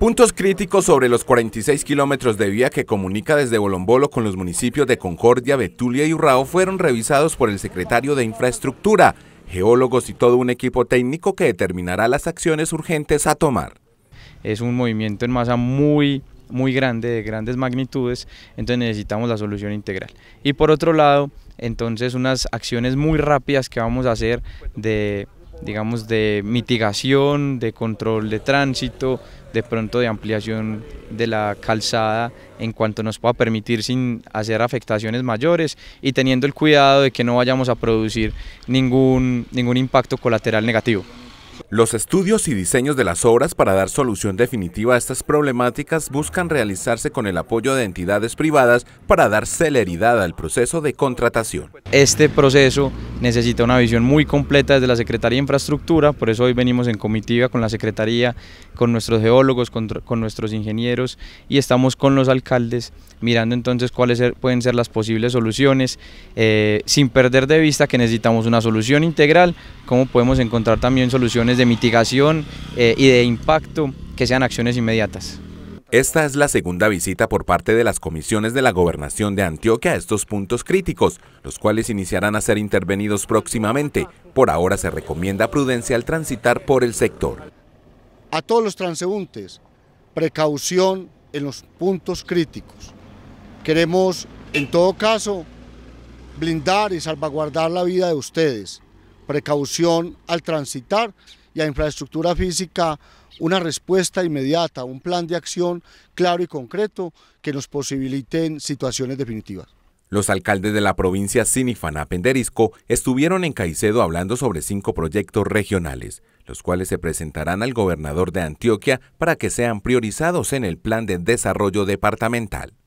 Puntos críticos sobre los 46 kilómetros de vía que comunica desde Bolombolo con los municipios de Concordia, Betulia y Urrao fueron revisados por el secretario de Infraestructura, geólogos y todo un equipo técnico que determinará las acciones urgentes a tomar. Es un movimiento en masa muy muy grande, de grandes magnitudes, entonces necesitamos la solución integral. Y por otro lado, entonces unas acciones muy rápidas que vamos a hacer de digamos, de mitigación, de control de tránsito, de pronto de ampliación de la calzada en cuanto nos pueda permitir sin hacer afectaciones mayores y teniendo el cuidado de que no vayamos a producir ningún, ningún impacto colateral negativo. Los estudios y diseños de las obras para dar solución definitiva a estas problemáticas buscan realizarse con el apoyo de entidades privadas para dar celeridad al proceso de contratación. Este proceso necesita una visión muy completa desde la Secretaría de Infraestructura, por eso hoy venimos en comitiva con la Secretaría, con nuestros geólogos, con, nuestros ingenieros y estamos con los alcaldes mirando entonces cuáles pueden ser las posibles soluciones, eh, sin perder de vista que necesitamos una solución integral, cómo podemos encontrar también soluciones de mitigación eh, y de impacto que sean acciones inmediatas. Esta es la segunda visita por parte de las comisiones de la gobernación de Antioquia a estos puntos críticos, los cuales iniciarán a ser intervenidos próximamente. Por ahora se recomienda prudencia al transitar por el sector. A todos los transeúntes, precaución en los puntos críticos. Queremos, en todo caso, blindar y salvaguardar la vida de ustedes. Precaución al transitar y a infraestructura física una respuesta inmediata, un plan de acción claro y concreto que nos posibiliten situaciones definitivas. Los alcaldes de la provincia Sinifana Penderisco estuvieron en Caicedo hablando sobre cinco proyectos regionales, los cuales se presentarán al gobernador de Antioquia para que sean priorizados en el plan de desarrollo departamental.